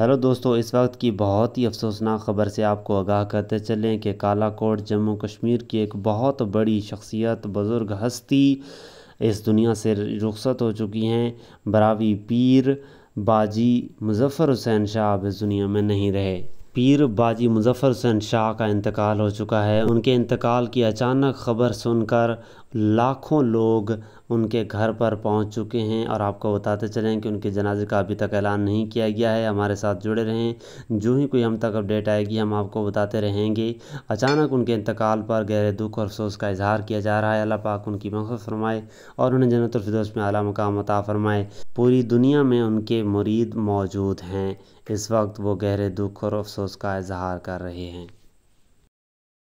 hello दोस्तों इस वक्त की बहुत ही अफसोसनाक ख़बर से आपको आगाह करते चलें कि कालाकोट जम्मू कश्मीर की एक बहुत बड़ी शख्सियत बुज़ुर्ग हस्ती इस दुनिया से रुखसत हो चुकी हैं बरावी पीर बाजी मुजफ़र हुसैन शाह अब इस दुनिया में नहीं रहे पीर बाजी मुजफ़र हुसैन शाह का इंतकाल हो चुका है उनके इंतकाल की अचानक खबर सुनकर लाखों लोग उनके घर पर पहुंच चुके हैं और आपको बताते चलें कि उनके जनाजे का अभी तक ऐलान नहीं किया गया है हमारे साथ जुड़े रहें जो ही कोई हम तक अपडेट आएगी हम आपको बताते रहेंगे अचानक उनके इंतकाल पर गहरे दुख और अफसोस का इजहार किया जा रहा है अल्लाह पाक उनकी मकसद फरमाए और उन्हें जन्नतफरदोस में आला मकाम अता फरमाए पूरी दुनिया में उनके मुरीद मौजूद हैं इस वक्त वो गहरे दुख और अफसोस का इजहार कर रहे हैं